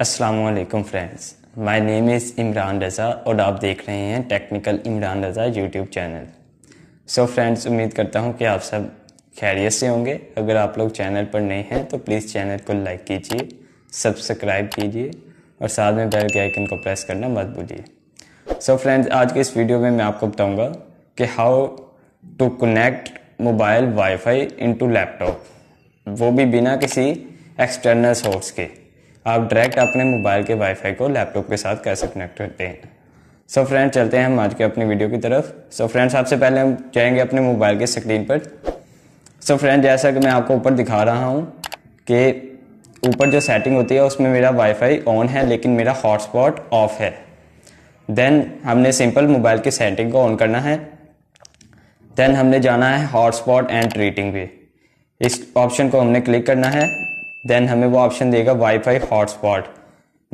Aslam friends my name is Imran Raza और आप देख रहे हैं technical Imran Raza YouTube channel so friends उम्मीद करता हूँ कि आप सब खैरियत से होंगे अगर आप लोग चैनल पर नए हैं तो प्लीज़ चैनल को लाइक कीजिए सब्सक्राइब कीजिए और साथ में बेल के आइकन को प्रेस करना मत भूलिए सो फ्रेंड्स आज के इस वीडियो में मैं आपको बताऊँगा कि how to connect mobile wifi to laptop वो भी बिना किसी एक्सटर्नल सोर्स के आप डायरेक्ट अपने मोबाइल के वाईफाई को लैपटॉप के साथ कैसे कनेक्ट करते हैं सो so फ्रेंड्स चलते हैं हम आज के अपनी वीडियो की तरफ सो so फ्रेंड्स आपसे पहले हम जाएंगे अपने मोबाइल के स्क्रीन पर सो so फ्रेंड्स जैसा कि मैं आपको ऊपर दिखा रहा हूँ कि ऊपर जो सेटिंग होती है उसमें मेरा वाईफाई ऑन है लेकिन मेरा हॉटस्पॉट ऑफ है देन हमने सिंपल मोबाइल की सेटिंग को ऑन करना है देन हमने जाना है हॉटस्पॉट एंड ट्रीटिंग पे इस ऑप्शन को हमने क्लिक करना है देन हमें वो ऑप्शन देगा वाईफाई हॉटस्पॉट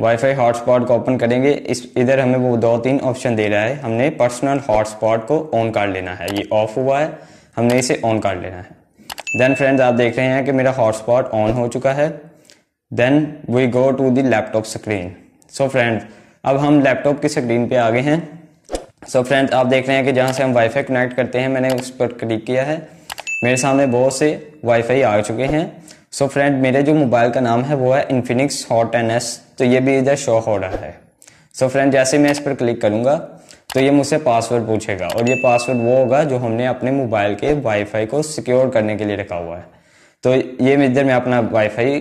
वाईफाई हॉटस्पॉट को ओपन करेंगे इस इधर हमें वो दो तीन ऑप्शन दे रहा है हमने पर्सनल हॉटस्पॉट को ऑन कर लेना है ये ऑफ हुआ है हमने इसे ऑन कर लेना है देन फ्रेंड्स आप देख रहे हैं कि मेरा हॉटस्पॉट ऑन हो चुका है then we go to the laptop screen so friends अब हम लैपटॉप की स्क्रीन पे आ गए हैं सो so फ्रेंड्स आप देख रहे हैं कि जहाँ से हम वाईफाई कनेक्ट करते हैं मैंने उस पर क्लिक किया है मेरे सामने बहुत से वाईफाई आ चुके हैं सो so फ्रेंड मेरे जो मोबाइल का नाम है वो है इन्फिनिक्स हॉट एन एस तो ये भी इधर शो हो रहा है सो so फ्रेंड जैसे मैं इस पर क्लिक करूँगा तो ये मुझसे पासवर्ड पूछेगा और ये पासवर्ड वो होगा जो हमने अपने मोबाइल के वाईफाई को सिक्योर करने के लिए रखा हुआ है तो ये इधर मैं अपना वाईफाई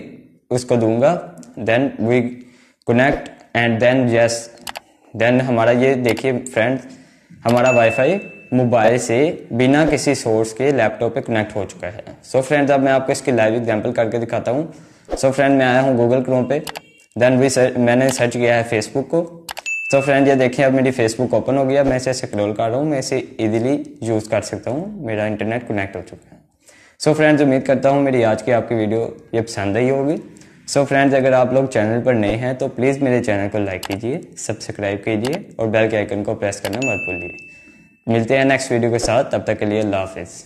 उसको दूंगा then we connect and then yes then हमारा ये देखिए फ्रेंड हमारा वाईफाई मोबाइल से बिना किसी सोर्स के लैपटॉप पे कनेक्ट हो चुका है सो so फ्रेंड्स अब मैं आपको इसकी लाइव एग्जांपल करके दिखाता हूँ सो फ्रेंड मैं आया हूँ गूगल क्रोम पे देन वी सर, मैंने सर्च किया है फेसबुक को सो so फ्रेंड ये देखिए अब मेरी फेसबुक ओपन हो गया मैं इसे स्क्रोल कर रहा हूँ मैं इसे ईजिली यूज़ कर सकता हूँ मेरा इंटरनेट कनेक्ट हो चुका है सो so फ्रेंड्स उम्मीद करता हूँ मेरी आज की आपकी वीडियो ये पसंद आई होगी सो so फ्रेंड्स अगर आप लोग चैनल पर नए हैं तो प्लीज़ मेरे चैनल को लाइक कीजिए सब्सक्राइब कीजिए और बेल के आइकन को प्रेस करना मत भूलिए मिलते हैं नेक्स्ट वीडियो के साथ तब तक के लिए अल्लाह हाफिज़